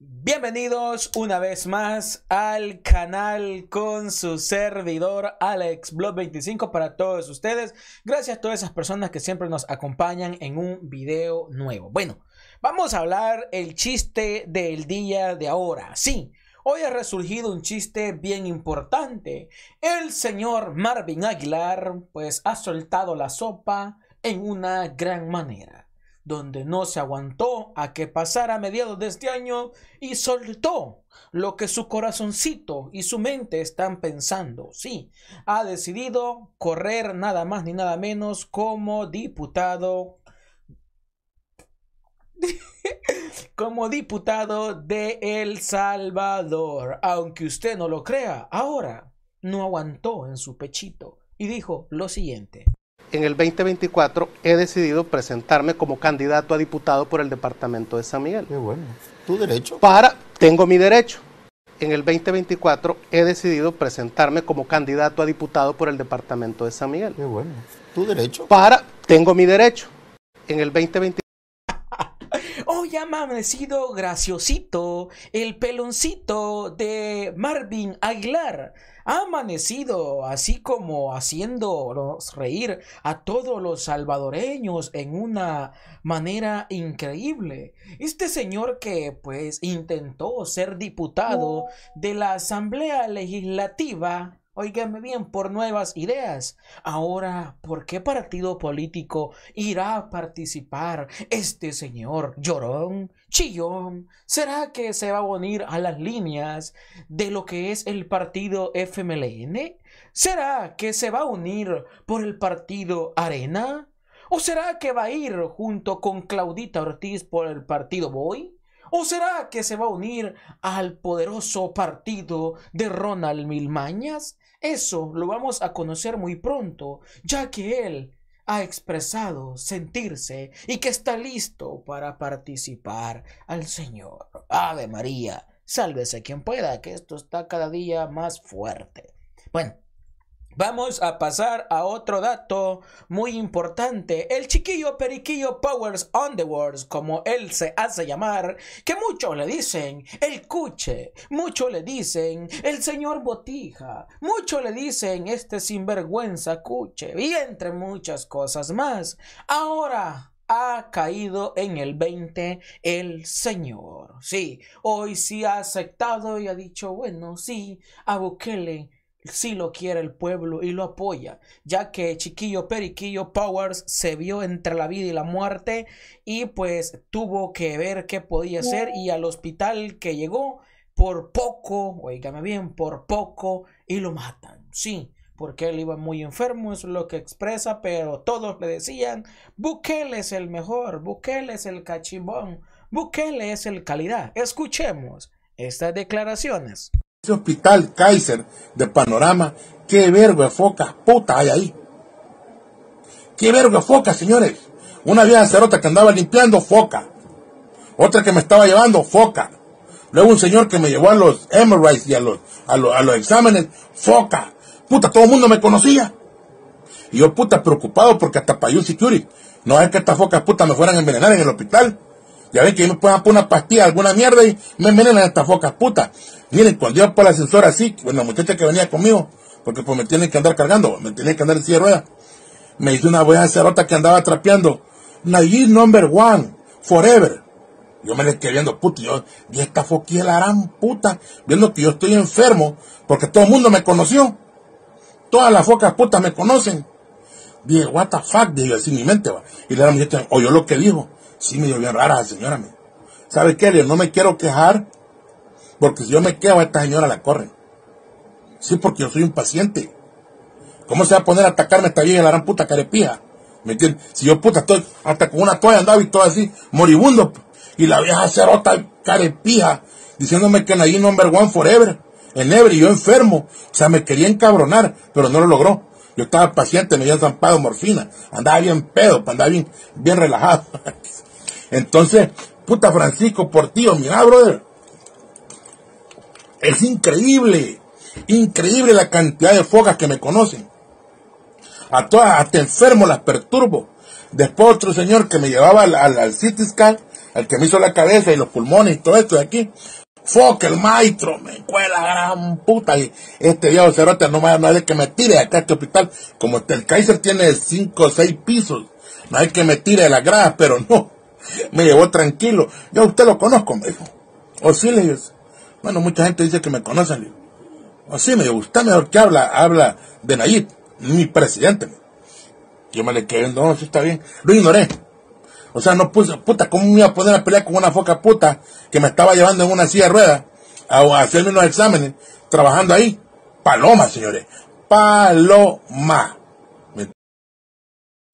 Bienvenidos una vez más al canal con su servidor Alex 25 para todos ustedes. Gracias a todas esas personas que siempre nos acompañan en un video nuevo. Bueno, vamos a hablar el chiste del día de ahora. Sí, hoy ha resurgido un chiste bien importante. El señor Marvin Aguilar pues ha soltado la sopa en una gran manera donde no se aguantó a que pasara a mediados de este año y soltó lo que su corazoncito y su mente están pensando. Sí, ha decidido correr nada más ni nada menos como diputado. como diputado de El Salvador. Aunque usted no lo crea, ahora no aguantó en su pechito y dijo lo siguiente en el 2024 he decidido presentarme como candidato a diputado por el departamento de San Miguel. Qué bueno. ¿Tu derecho? Para, tengo mi derecho. En el 2024 he decidido presentarme como candidato a diputado por el departamento de San Miguel. Qué bueno. ¿Tu derecho? Para, tengo mi derecho. En el 2024 Hoy ha amanecido graciosito el peloncito de Marvin Aguilar ha amanecido, así como haciéndonos reír a todos los salvadoreños en una manera increíble. Este señor que pues intentó ser diputado de la Asamblea Legislativa Óigame bien, por nuevas ideas. Ahora, ¿por qué partido político irá a participar este señor llorón, chillón? ¿Será que se va a unir a las líneas de lo que es el partido FMLN? ¿Será que se va a unir por el partido Arena? ¿O será que va a ir junto con Claudita Ortiz por el partido Boy? ¿O será que se va a unir al poderoso partido de Ronald Milmañas? Eso lo vamos a conocer muy pronto, ya que él ha expresado sentirse y que está listo para participar al Señor. Ave María, sálvese quien pueda, que esto está cada día más fuerte. Bueno, Vamos a pasar a otro dato muy importante. El chiquillo periquillo Powers on the Wars, como él se hace llamar, que muchos le dicen el cuche, muchos le dicen el señor botija, muchos le dicen este sinvergüenza cuche, y entre muchas cosas más. Ahora ha caído en el 20 el Señor. Sí, hoy sí ha aceptado y ha dicho, bueno, sí, a Bukele si lo quiere el pueblo y lo apoya, ya que Chiquillo Periquillo Powers se vio entre la vida y la muerte y pues tuvo que ver qué podía hacer y al hospital que llegó por poco, oígame bien, por poco y lo matan, sí. Porque él iba muy enfermo, es lo que expresa, pero todos le decían, Bukele es el mejor, Bukele es el cachimbón, Bukele es el calidad. Escuchemos estas declaraciones hospital Kaiser de Panorama, qué verga foca puta hay ahí. Qué verga foca señores. Una vieja cerota que andaba limpiando, foca. Otra que me estaba llevando, foca. Luego un señor que me llevó a los Emirates y a los, a los, a los exámenes, foca. Puta, todo el mundo me conocía. Y yo, puta, preocupado porque hasta para security. No es que estas focas putas me fueran a envenenar en el hospital. Ya ven que yo me puedo una pastilla, alguna mierda y me envenenan estas focas putas. Miren, cuando yo por pues, el ascensor así, bueno, la muchacha que venía conmigo, porque pues me tienen que andar cargando, me tienen que andar en silla de ruedas. Me hizo una de cerota que andaba trapeando. Nayib number one, forever. Yo me le quedé viendo, puto, yo, y esta foquilla la puta, viendo que yo estoy enfermo, porque todo el mundo me conoció. Todas las focas putas me conocen. Dije, what the fuck, dije así mi mente, va. Y le la muchacha, o oh, yo lo que dijo. Sí, me dio bien rara señora. ¿Sabe qué? Yo no me quiero quejar, porque si yo me quejo, a esta señora la corre. Sí, porque yo soy un paciente. ¿Cómo se va a poner a atacarme esta vieja la gran puta carepija? ¿Me Si yo puta estoy hasta con una toalla andaba y todo así, moribundo, y la vieja cerota carepija, diciéndome que nadie number one forever, en never, y yo enfermo. O sea, me quería encabronar, pero no lo logró. Yo estaba paciente, me había zampado morfina, andaba bien pedo, andaba bien, bien relajado. Entonces, puta Francisco por tío, mira, ah, brother. Es increíble, increíble la cantidad de focas que me conocen. A todas, hasta enfermo las perturbo. Después otro señor que me llevaba al, al, al que me hizo la cabeza y los pulmones y todo esto de aquí. foca el maestro, me cuela gran puta. Y este viejo cerote no me a nadie que me tire acá a este hospital. Como el Kaiser tiene 5 o 6 pisos, no hay que me tire de las gradas, pero no me llevó tranquilo. Yo usted lo conozco, me dijo. O oh, sí, le digo. Bueno, mucha gente dice que me conoce, O oh, sí, me gusta usted mejor que habla, habla de Nayib, mi presidente. yo me le quedé, no, si está bien. Lo ignoré. O sea, no puse, puta, ¿cómo me iba a poner a pelear con una foca puta que me estaba llevando en una silla de ruedas a hacerme unos exámenes, trabajando ahí? Paloma, señores. Paloma.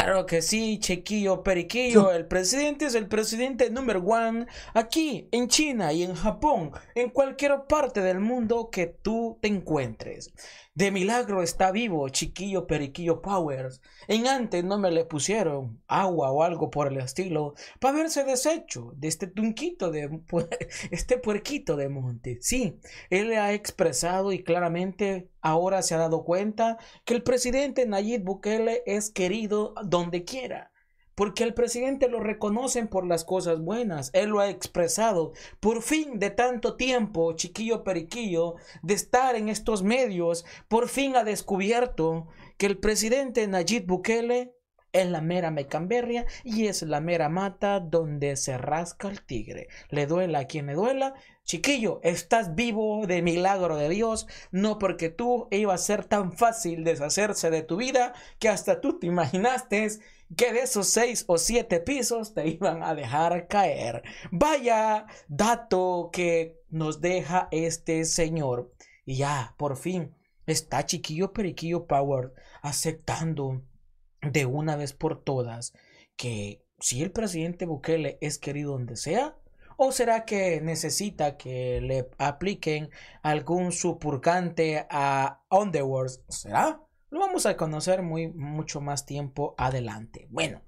Claro que sí, Chequillo periquillo. El presidente es el presidente número one aquí en China y en Japón, en cualquier parte del mundo que tú te encuentres. De milagro está vivo, chiquillo Periquillo Powers. En antes no me le pusieron agua o algo por el estilo para verse deshecho de este tunquito de este puerquito de monte. Sí, él le ha expresado y claramente ahora se ha dado cuenta que el presidente Nayib Bukele es querido donde quiera porque el presidente lo reconocen por las cosas buenas, él lo ha expresado. Por fin de tanto tiempo, chiquillo periquillo, de estar en estos medios, por fin ha descubierto que el presidente Nayib Bukele es la mera mecamberria y es la mera mata donde se rasca el tigre. Le duela a quien le duela. Chiquillo, estás vivo de milagro de Dios, no porque tú iba a ser tan fácil deshacerse de tu vida que hasta tú te imaginaste que de esos seis o siete pisos te iban a dejar caer. Vaya dato que nos deja este señor. Y ya, por fin, está Chiquillo Periquillo Power aceptando de una vez por todas que si el presidente Bukele es querido donde sea, ¿O será que necesita que le apliquen algún supurgante a Underworld? ¿Será? Lo vamos a conocer muy, mucho más tiempo adelante. Bueno,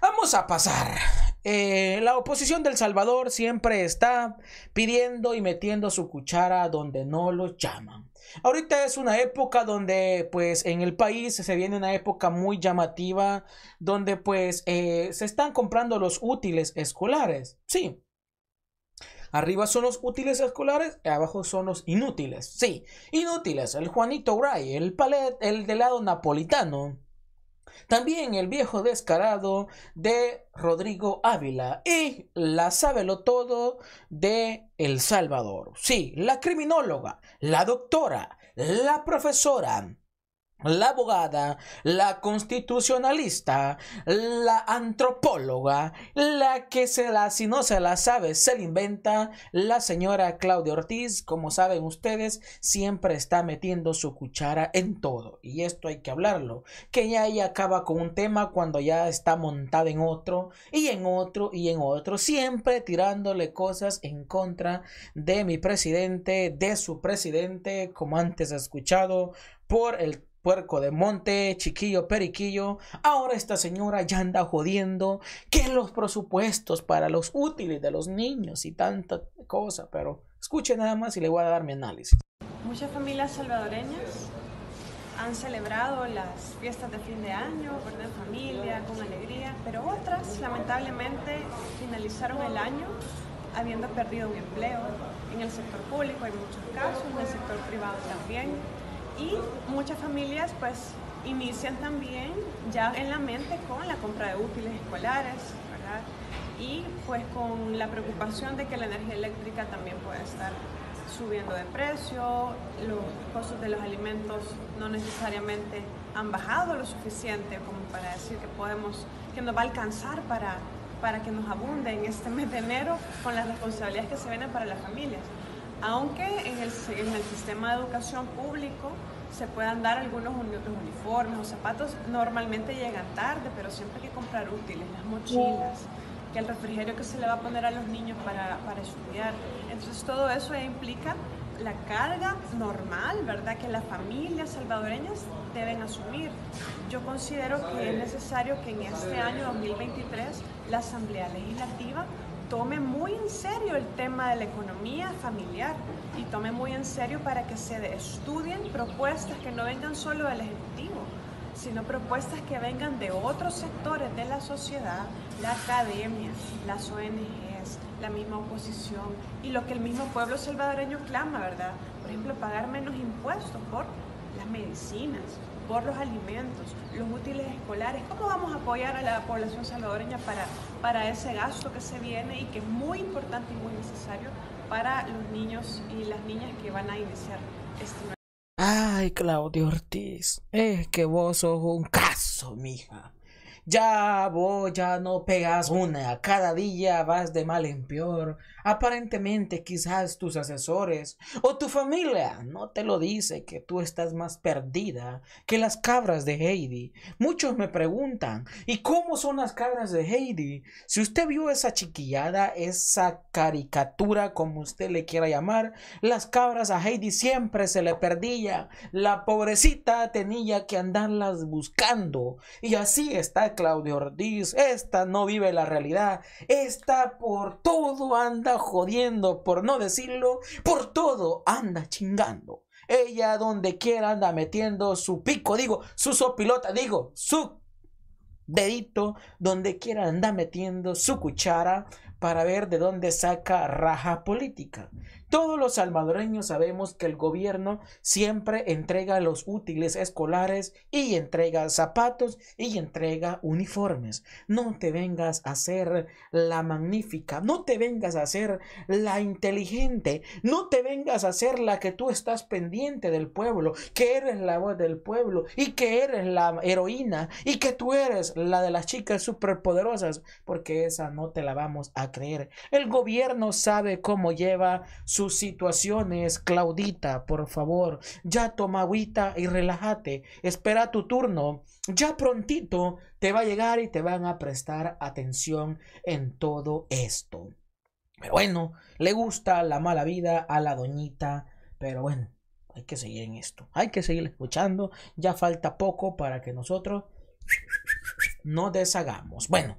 vamos a pasar eh, la oposición del Salvador siempre está pidiendo y metiendo su cuchara donde no lo llaman. Ahorita es una época donde pues en el país se viene una época muy llamativa donde pues eh, se están comprando los útiles escolares. Sí, Arriba son los útiles escolares, y abajo son los inútiles. Sí, inútiles. El Juanito Gray, el palet, el de lado napolitano. También el viejo descarado de Rodrigo Ávila y la sábelo todo de El Salvador. Sí, la criminóloga, la doctora, la profesora, la abogada, la constitucionalista, la antropóloga, la que se la, si no se la sabe, se la inventa, la señora Claudia Ortiz, como saben ustedes, siempre está metiendo su cuchara en todo. Y esto hay que hablarlo, que ya ella acaba con un tema cuando ya está montada en otro, y en otro, y en otro, siempre tirándole cosas en contra de mi presidente, de su presidente, como antes he escuchado, por el puerco de monte, chiquillo, periquillo. Ahora esta señora ya anda jodiendo que los presupuestos para los útiles de los niños y tanta cosa. Pero escuche nada más y le voy a dar mi análisis. Muchas familias salvadoreñas han celebrado las fiestas de fin de año, de Familia, con alegría, pero otras lamentablemente finalizaron el año habiendo perdido un empleo en el sector público, hay muchos casos, en el sector privado también. Y muchas familias pues inician también ya en la mente con la compra de útiles escolares, Y pues con la preocupación de que la energía eléctrica también puede estar subiendo de precio, los costos de los alimentos no necesariamente han bajado lo suficiente como para decir que podemos, que nos va a alcanzar para, para que nos abunde en este mes de enero con las responsabilidades que se vienen para las familias aunque en el, sistema de educación público se puedan dar algunos uniformes o zapatos, normalmente llegan tarde, pero siempre hay que comprar útiles, las mochilas, que el refrigerio que se le va a poner a los niños para, para estudiar. Entonces todo eso implica la carga normal, ¿verdad?, que las familias salvadoreñas deben asumir. Yo considero que es necesario que en este año 2023 la Asamblea Legislativa tome muy en serio el tema de la economía familiar y tome muy en serio para que se estudien propuestas que no vengan solo del Ejecutivo, sino propuestas que vengan de otros sectores de la sociedad, la academia, las ONGs, la misma oposición y lo que el mismo pueblo salvadoreño clama, ¿verdad? Por ejemplo, pagar menos impuestos por las medicinas, por los alimentos, los útiles escolares. ¿Cómo vamos a apoyar a la población salvadoreña para, ese gasto que se viene y que es muy importante y muy necesario para los niños y las niñas que van a iniciar este nuevo... Ay, Claudio Ortiz, es que vos sos un caso, mija. Ya vos ya no pegas una, cada día vas de mal en peor. Aparentemente quizás tus asesores o tu familia no te lo dice que tú estás más perdida que las cabras de Heidi. Muchos me preguntan, ¿y cómo son las cabras de Heidi? Si usted vio esa chiquillada, esa caricatura, como usted le quiera llamar, las cabras a Heidi siempre se le perdía. La pobrecita tenía que andarlas buscando y así está Claudio Ortiz, esta no vive la realidad, esta por todo anda jodiendo, por no decirlo, por todo anda chingando. Ella donde quiera anda metiendo su pico, digo, su sopilota, digo, su dedito, donde quiera anda metiendo su cuchara para ver de dónde saca raja política. Todos los salvadoreños sabemos que el gobierno siempre entrega los útiles escolares y entrega zapatos y entrega uniformes. No te vengas a ser la magnífica, no te vengas a ser la inteligente, no te vengas a ser la que tú estás pendiente del pueblo, que eres la voz del pueblo y que eres la heroína y que tú eres la de las chicas superpoderosas, porque esa no te la vamos a creer. El gobierno sabe cómo lleva su sus situaciones, Claudita, por favor, ya toma agüita y relájate, espera tu turno, ya prontito te va a llegar y te van a prestar atención en todo esto. Pero bueno, le gusta la mala vida a la doñita, pero bueno, hay que seguir en esto, hay que seguir escuchando, ya falta poco para que nosotros no deshagamos. Bueno.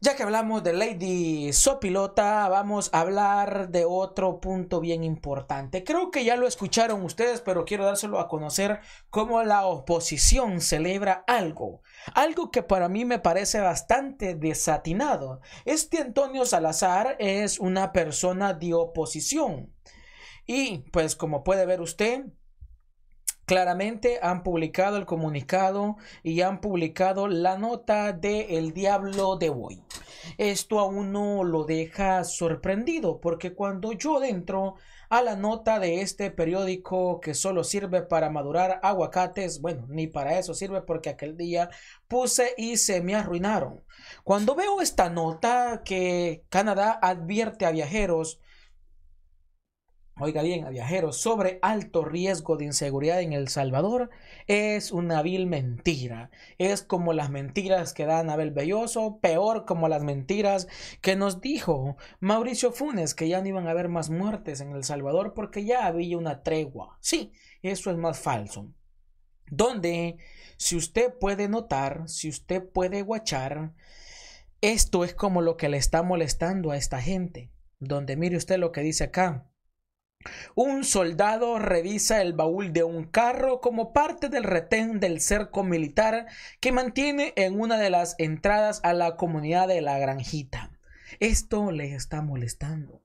Ya que hablamos de Lady Sopilota, vamos a hablar de otro punto bien importante. Creo que ya lo escucharon ustedes, pero quiero dárselo a conocer cómo la oposición celebra algo. Algo que para mí me parece bastante desatinado. Este Antonio Salazar es una persona de oposición. Y pues como puede ver usted, Claramente han publicado el comunicado y han publicado la nota de El Diablo de Hoy. Esto aún no lo deja sorprendido porque cuando yo dentro a la nota de este periódico que solo sirve para madurar aguacates, bueno, ni para eso sirve porque aquel día puse y se me arruinaron. Cuando veo esta nota que Canadá advierte a viajeros oiga bien, a viajeros, sobre alto riesgo de inseguridad en El Salvador es una vil mentira. Es como las mentiras que da Anabel Belloso, peor como las mentiras que nos dijo Mauricio Funes, que ya no iban a haber más muertes en El Salvador porque ya había una tregua. Sí, eso es más falso. Donde, si usted puede notar, si usted puede guachar, esto es como lo que le está molestando a esta gente. Donde mire usted lo que dice acá. Un soldado revisa el baúl de un carro como parte del retén del cerco militar que mantiene en una de las entradas a la comunidad de la granjita. Esto le está molestando.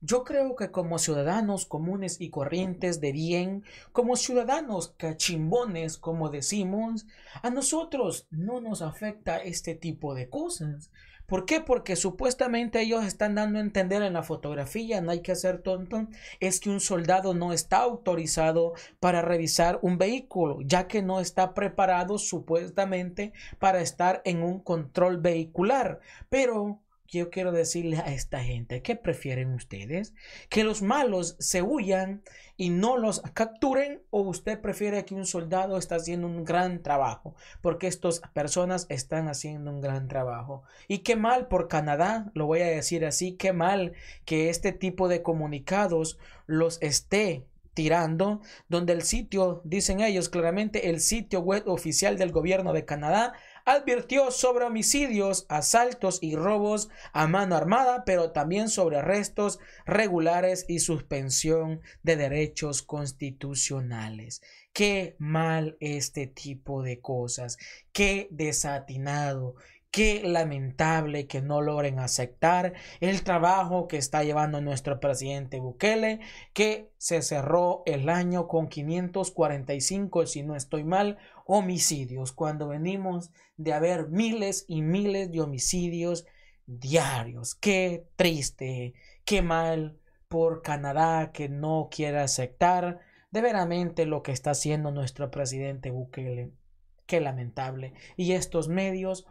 Yo creo que como ciudadanos comunes y corrientes de bien, como ciudadanos cachimbones, como decimos, a nosotros no nos afecta este tipo de cosas. ¿Por qué? Porque supuestamente ellos están dando a entender en la fotografía, no hay que hacer tonto, es que un soldado no está autorizado para revisar un vehículo, ya que no está preparado supuestamente para estar en un control vehicular. Pero yo quiero decirle a esta gente, ¿qué prefieren ustedes? ¿Que los malos se huyan y no los capturen? ¿O usted prefiere que un soldado está haciendo un gran trabajo? Porque estas personas están haciendo un gran trabajo. Y qué mal por Canadá, lo voy a decir así, qué mal que este tipo de comunicados los esté tirando, donde el sitio, dicen ellos claramente, el sitio web oficial del gobierno de Canadá advirtió sobre homicidios, asaltos y robos a mano armada, pero también sobre arrestos regulares y suspensión de derechos constitucionales. Qué mal este tipo de cosas, qué desatinado, Qué lamentable que no logren aceptar el trabajo que está llevando nuestro presidente Bukele, que se cerró el año con 545, si no estoy mal, homicidios cuando venimos de haber miles y miles de homicidios diarios. Qué triste, qué mal por Canadá que no quiere aceptar de veramente lo que está haciendo nuestro presidente Bukele. Qué lamentable. Y estos medios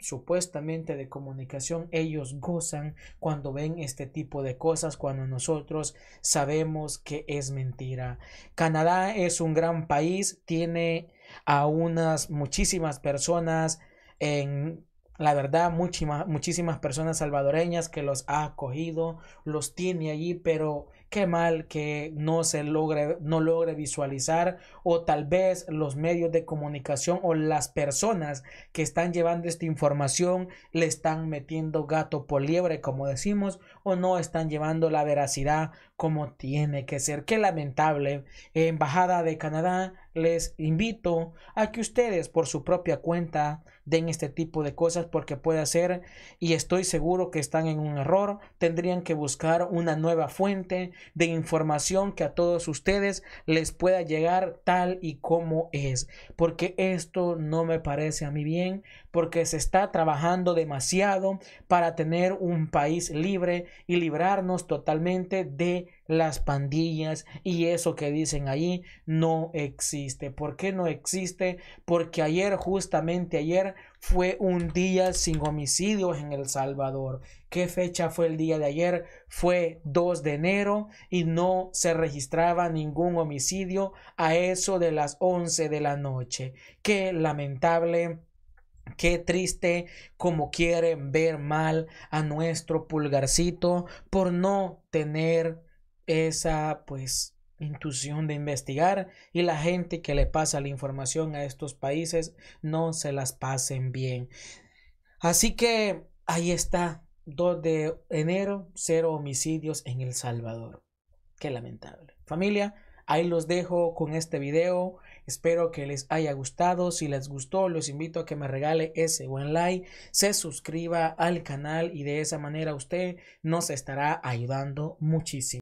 supuestamente de comunicación ellos gozan cuando ven este tipo de cosas cuando nosotros sabemos que es mentira canadá es un gran país tiene a unas muchísimas personas en la verdad, muchísimas, muchísimas personas salvadoreñas que los ha acogido, los tiene allí, pero qué mal que no se logre, no logre visualizar o tal vez los medios de comunicación o las personas que están llevando esta información le están metiendo gato por liebre, como decimos, o no están llevando la veracidad como tiene que ser. Qué lamentable. Embajada de Canadá, les invito a que ustedes por su propia cuenta den este tipo de cosas porque puede ser y estoy seguro que están en un error. Tendrían que buscar una nueva fuente de información que a todos ustedes les pueda llegar tal y como es. Porque esto no me parece a mí bien porque se está trabajando demasiado para tener un país libre y librarnos totalmente de las pandillas y eso que dicen ahí no existe. ¿Por qué no existe? Porque ayer, justamente ayer, fue un día sin homicidios en El Salvador. ¿Qué fecha fue el día de ayer? Fue 2 de enero y no se registraba ningún homicidio a eso de las 11 de la noche. Qué lamentable. Qué triste como quieren ver mal a nuestro pulgarcito por no tener esa pues intuición de investigar y la gente que le pasa la información a estos países no se las pasen bien. Así que ahí está, 2 de enero, cero homicidios en El Salvador. Qué lamentable. Familia, ahí los dejo con este video. Espero que les haya gustado. Si les gustó, los invito a que me regale ese buen like, se suscriba al canal y de esa manera usted nos estará ayudando muchísimo.